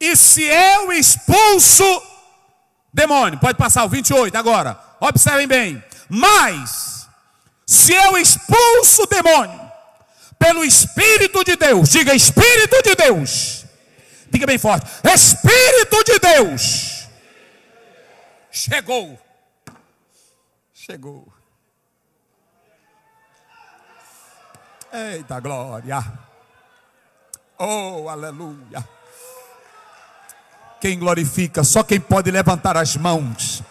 E se eu expulso demônio, pode passar o 28 agora. Observem bem. Mas se eu expulso demônio pelo espírito de Deus, diga espírito de Deus. Diga bem forte. Espírito de Deus. Chegou. Chegou. Eita glória. Oh, aleluia. Quem glorifica, só quem pode levantar as mãos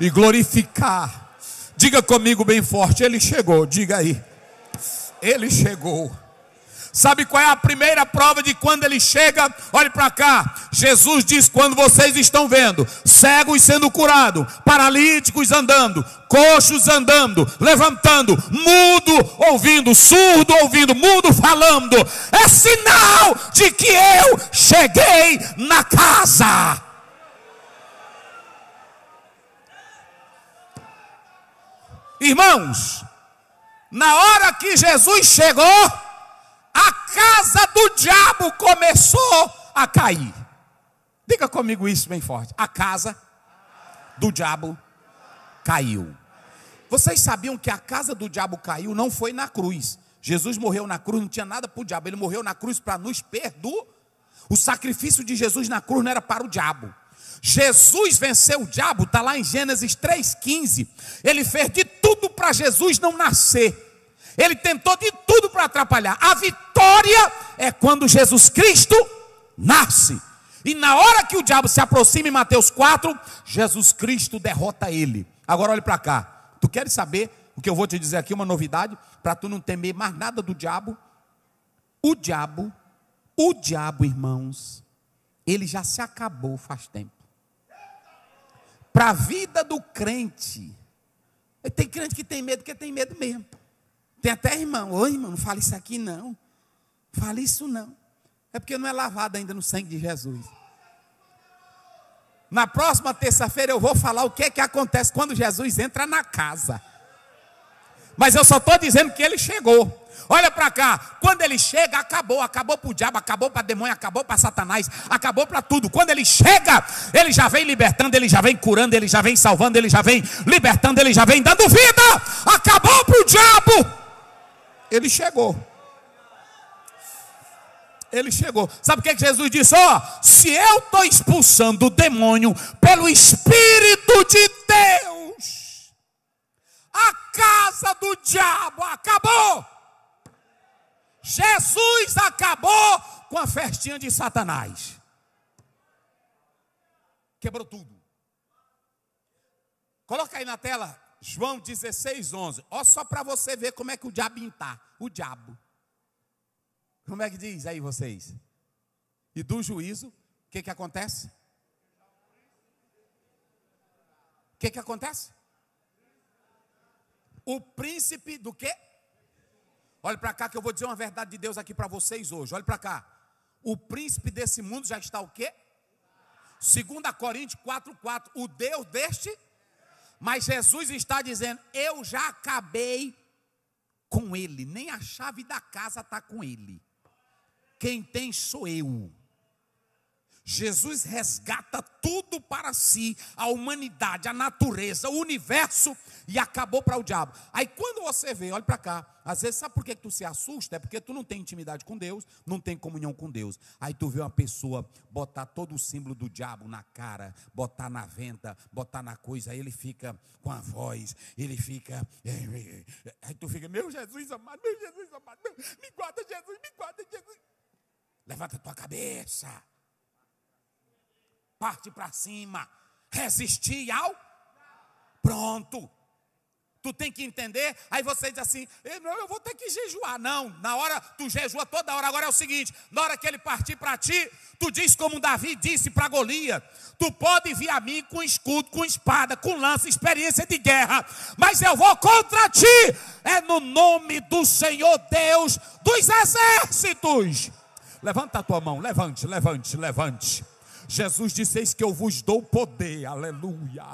e glorificar. Diga comigo bem forte: Ele chegou, diga aí. Ele chegou. Sabe qual é a primeira prova de quando ele chega? Olhe para cá. Jesus diz: quando vocês estão vendo, cegos sendo curados, paralíticos andando, coxos andando, levantando, mudo ouvindo, surdo ouvindo, mudo falando, é sinal de que eu cheguei na casa. Irmãos, na hora que Jesus chegou, o diabo começou a cair. Diga comigo isso bem forte. A casa do diabo caiu. Vocês sabiam que a casa do diabo caiu não foi na cruz. Jesus morreu na cruz, não tinha nada para o diabo. Ele morreu na cruz para nos perdoar. O sacrifício de Jesus na cruz não era para o diabo. Jesus venceu o diabo, está lá em Gênesis 3,15. Ele fez de tudo para Jesus não nascer. Ele tentou de tudo para atrapalhar. A vitória é quando Jesus Cristo nasce. E na hora que o diabo se aproxima em Mateus 4, Jesus Cristo derrota ele. Agora olhe para cá. Tu queres saber o que eu vou te dizer aqui, uma novidade, para tu não temer mais nada do diabo? O diabo, o diabo, irmãos, ele já se acabou faz tempo. Para a vida do crente, tem crente que tem medo, que tem medo mesmo. Tem até irmão, ô irmão, não fala isso aqui não. Fala isso não. É porque não é lavado ainda no sangue de Jesus. Na próxima terça-feira eu vou falar o que é que acontece quando Jesus entra na casa. Mas eu só estou dizendo que ele chegou. Olha para cá, quando ele chega, acabou, acabou para o diabo, acabou para demônio, acabou para Satanás, acabou para tudo. Quando ele chega, ele já vem libertando, ele já vem curando, ele já vem salvando, ele já vem libertando, ele já vem dando vida. Acabou para o diabo. Ele chegou. Ele chegou. Sabe o que é Jesus disse? Ó, oh, se eu estou expulsando o demônio pelo Espírito de Deus, a casa do diabo acabou. Jesus acabou com a festinha de Satanás. Quebrou tudo. Coloca aí na tela João 16, 11. Ó, só para você ver como é que o diabo está. O diabo. Como é que diz aí vocês? E do juízo, o que, que acontece? O que, que acontece? O príncipe do quê? Olha para cá que eu vou dizer uma verdade de Deus aqui para vocês hoje. Olha para cá. O príncipe desse mundo já está o quê? 2 Coríntios 4,4. O Deus deste mas Jesus está dizendo: Eu já acabei com ele, nem a chave da casa está com ele. Quem tem sou eu. Jesus resgata tudo para si, a humanidade, a natureza, o universo, e acabou para o diabo. Aí quando você vê, olha para cá, às vezes sabe por que tu se assusta? É porque tu não tem intimidade com Deus, não tem comunhão com Deus. Aí tu vê uma pessoa botar todo o símbolo do diabo na cara, botar na venda, botar na coisa, aí ele fica com a voz, ele fica. Eh, aí tu fica, meu Jesus amado, meu Jesus amado, me guarda, Jesus, me guarda, Jesus. Levanta a tua cabeça parte para cima. Resistir ao pronto. Tu tem que entender. Aí você diz assim: eu vou ter que jejuar. Não, na hora, tu jejua toda hora. Agora é o seguinte: na hora que ele partir para ti, tu diz como Davi disse para Golias: Tu pode vir a mim com escudo, com espada, com lança, experiência de guerra, mas eu vou contra ti. É no nome do Senhor Deus dos exércitos. Levanta a tua mão, levante, levante, levante. Jesus disse: Eis que eu vos dou poder, aleluia.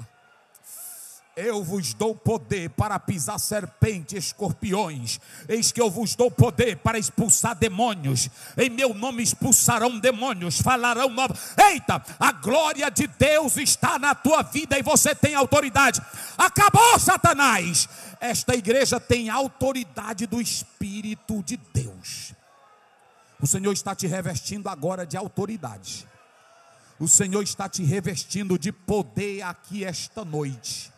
Eu vos dou poder para pisar serpentes, escorpiões. Eis que eu vos dou poder para expulsar demônios. Em meu nome expulsarão demônios, falarão novos. Eita, a glória de Deus está na tua vida e você tem autoridade. Acabou, Satanás. Esta igreja tem autoridade do Espírito de Deus. O Senhor está te revestindo agora de autoridade. O Senhor está te revestindo de poder aqui esta noite.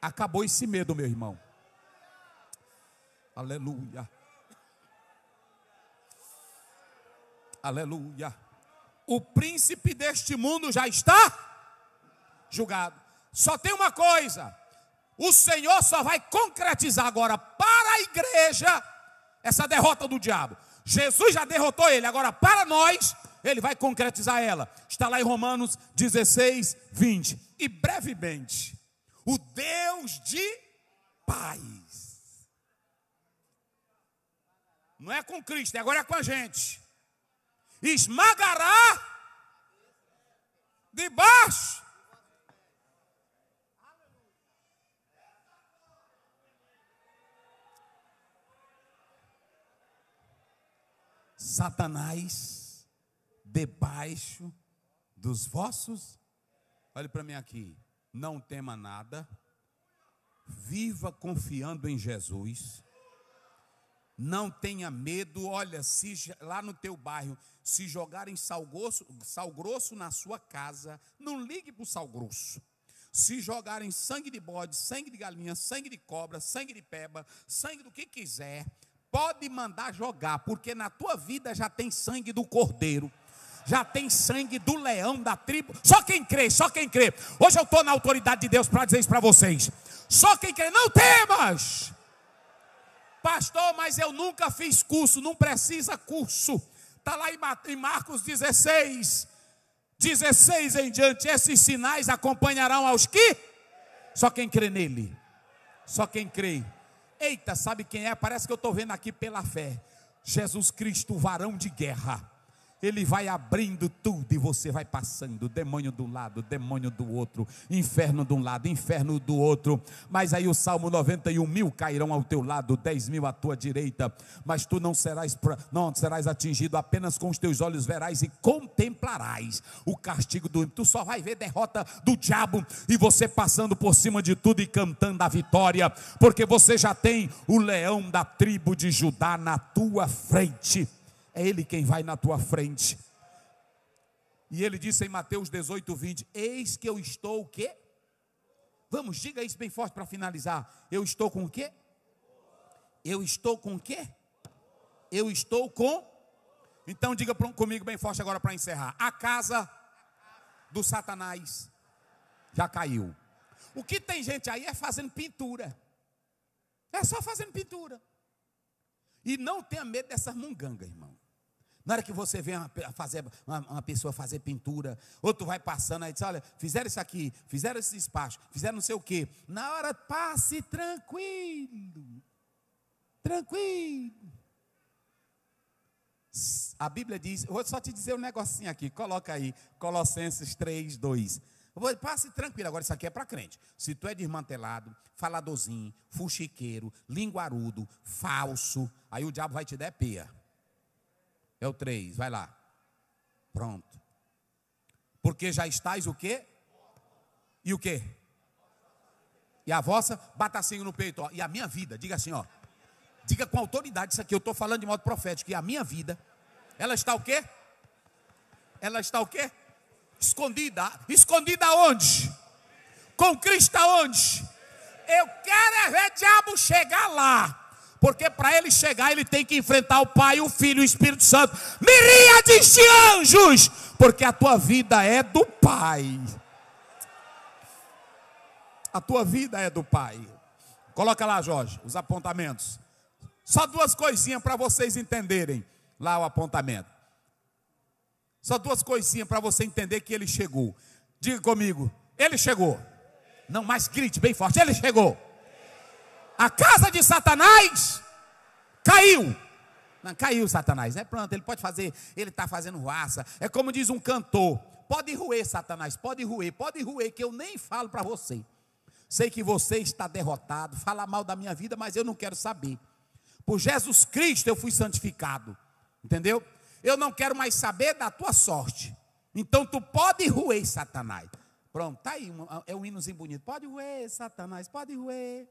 Acabou esse medo, meu irmão. Aleluia. Aleluia. O príncipe deste mundo já está julgado. Só tem uma coisa: o Senhor só vai concretizar agora para a igreja essa derrota do diabo. Jesus já derrotou ele, agora para nós ele vai concretizar ela. Está lá em Romanos 16, 20. E brevemente, o Deus de paz. Não é com Cristo, é agora é com a gente. Esmagará debaixo Satanás debaixo dos vossos. Olhe para mim aqui. Não tema nada. Viva confiando em Jesus. Não tenha medo. Olha, se lá no teu bairro se jogarem sal grosso, sal grosso na sua casa, não ligue para o sal grosso. Se jogarem sangue de bode, sangue de galinha, sangue de cobra, sangue de peba, sangue do que quiser, pode mandar jogar, porque na tua vida já tem sangue do cordeiro já tem sangue do leão da tribo. Só quem crê, só quem crê. Hoje eu estou na autoridade de Deus para dizer isso para vocês. Só quem crê, não temas. Pastor, mas eu nunca fiz curso, não precisa curso. Está lá em Marcos 16, 16 em diante. Esses sinais acompanharão aos que? Só quem crê nele. Só quem crê. Eita, sabe quem é? Parece que eu estou vendo aqui pela fé. Jesus Cristo, varão de guerra ele vai abrindo tudo e você vai passando, demônio de um lado, demônio do outro, inferno de um lado, inferno do outro. Mas aí o Salmo 91 mil cairão ao teu lado, 10 mil à tua direita, mas tu não serás, não serás atingido, apenas com os teus olhos verás e contemplarás o castigo do Tu só vai ver derrota do diabo e você passando por cima de tudo e cantando a vitória, porque você já tem o leão da tribo de Judá na tua frente é Ele quem vai na tua frente. E ele disse em Mateus 18, 20: Eis que eu estou o quê? Vamos, diga isso bem forte para finalizar. Eu estou com o quê? Eu estou com o quê? Eu estou com. Então diga comigo bem forte agora para encerrar. A casa do Satanás já caiu. O que tem gente aí é fazendo pintura. É só fazendo pintura. E não tenha medo dessas mungangas, irmão. Na hora que você vê uma, fazer, uma, uma, pessoa fazer pintura, ou tu vai passando aí diz: olha, fizeram isso aqui, fizeram esse espaço, fizeram não sei o quê. Na hora, passe tranquilo. Tranquilo. A Bíblia diz, vou só te dizer um negocinho aqui, coloca aí, Colossenses 3, 2. Passe tranquilo, agora isso aqui é para crente. Se tu é desmantelado, faladorzinho, fuxiqueiro, linguarudo, falso, aí o diabo vai te dar é pia. É o 3, vai lá. Pronto. Porque já estáis o quê? E o quê? E a vossa, bata assim no peito, ó. E a minha vida, diga assim, ó. Diga com autoridade isso aqui, eu estou falando de modo profético, e a minha vida, ela está o quê? Ela está o quê? Escondida. Escondida onde? Com Cristo aonde? Eu quero é ver diabo chegar lá porque para ele chegar, ele tem que enfrentar o Pai, o Filho e o Espírito Santo. Miríades de anjos, porque a tua vida é do Pai. A tua vida é do Pai. Coloca lá, Jorge, os apontamentos. Só duas coisinhas para vocês entenderem lá o apontamento. Só duas coisinhas para você entender que ele chegou. Diga comigo, ele chegou. Não, mais grite bem forte, ele chegou a casa de Satanás caiu. Não, caiu Satanás, é pronto, ele pode fazer, ele está fazendo ruaça. É como diz um cantor: pode ruer, Satanás, pode ruer, pode ruer, que eu nem falo para você. Sei que você está derrotado, fala mal da minha vida, mas eu não quero saber. Por Jesus Cristo eu fui santificado, entendeu? Eu não quero mais saber da tua sorte. Então tu pode ruer, Satanás. Pronto, tá aí, é um hinozinho bonito. Pode ruer, Satanás, pode ruer.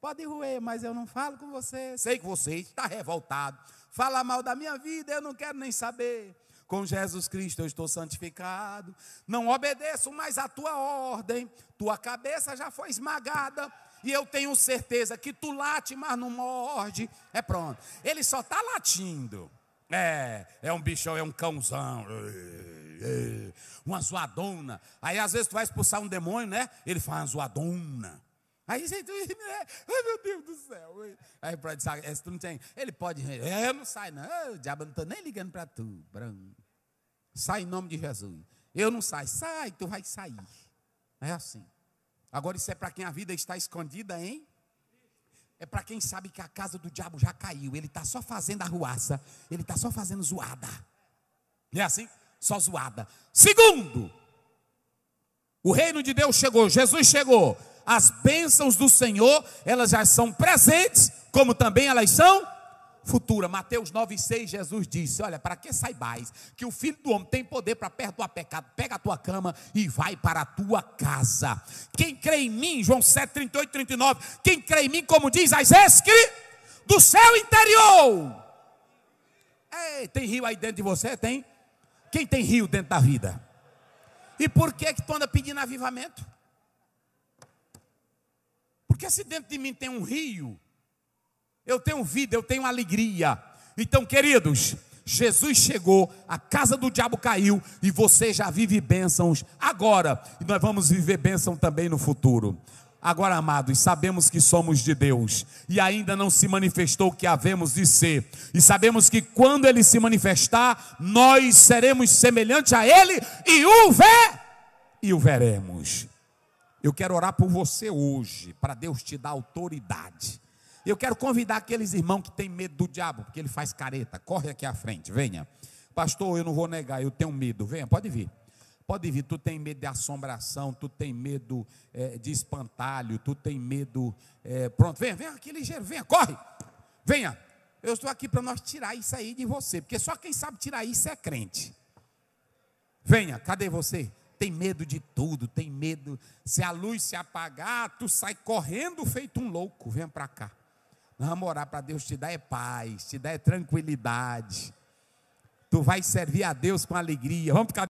Pode roer, mas eu não falo com você. Sei que você está revoltado. Fala mal da minha vida, eu não quero nem saber. Com Jesus Cristo eu estou santificado. Não obedeço mais à tua ordem. Tua cabeça já foi esmagada. E eu tenho certeza que tu late, mas não morde. É pronto. Ele só está latindo. É, é um bichão, é um cãozão. É, é. Uma zoadona. Aí às vezes tu vai expulsar um demônio, né? Ele faz uma zoadona. Aí você, né? ai meu Deus do céu. Aí para dizer, esse tu não tem. Ele pode, é, eu não saio, não, o diabo não está nem ligando para tu. Sai em nome de Jesus. Eu não saio, sai, tu vai sair. É assim. Agora isso é para quem a vida está escondida, hein? É para quem sabe que a casa do diabo já caiu. Ele está só fazendo arruaça. Ele está só fazendo zoada. É assim? Só zoada. Segundo, o reino de Deus chegou, Jesus chegou as bênçãos do Senhor, elas já são presentes, como também elas são futura. Mateus 9,6, Jesus disse: Olha, para que saibais que o filho do homem tem poder para perdoar pecado? Pega a tua cama e vai para a tua casa. Quem crê em mim, João 7, 38, 39, quem crê em mim, como diz as escrituras, do céu interior. Ei, tem rio aí dentro de você? Tem? Quem tem rio dentro da vida? E por que que tu anda pedindo avivamento? Porque se dentro de mim tem um rio, eu tenho vida, eu tenho alegria. Então, queridos, Jesus chegou, a casa do diabo caiu e você já vive bênçãos agora. E nós vamos viver bênção também no futuro. Agora, amados, sabemos que somos de Deus e ainda não se manifestou o que havemos de ser. E sabemos que quando Ele se manifestar, nós seremos semelhantes a Ele e o, ver, e o veremos. Eu quero orar por você hoje, para Deus te dar autoridade. Eu quero convidar aqueles irmãos que têm medo do diabo, porque ele faz careta. Corre aqui à frente, venha. Pastor, eu não vou negar, eu tenho medo. Venha, pode vir. Pode vir, tu tem medo de assombração, tu tem medo é, de espantalho, tu tem medo. É, pronto, venha, venha aqui ligeiro, venha, corre, venha. Eu estou aqui para nós tirar isso aí de você, porque só quem sabe tirar isso é crente. Venha, cadê você? tem medo de tudo, tem medo. Se a luz se apagar, tu sai correndo feito um louco, vem para cá. vamos orar para Deus te dar é paz, te dar é tranquilidade. Tu vai servir a Deus com alegria. Vamos ficar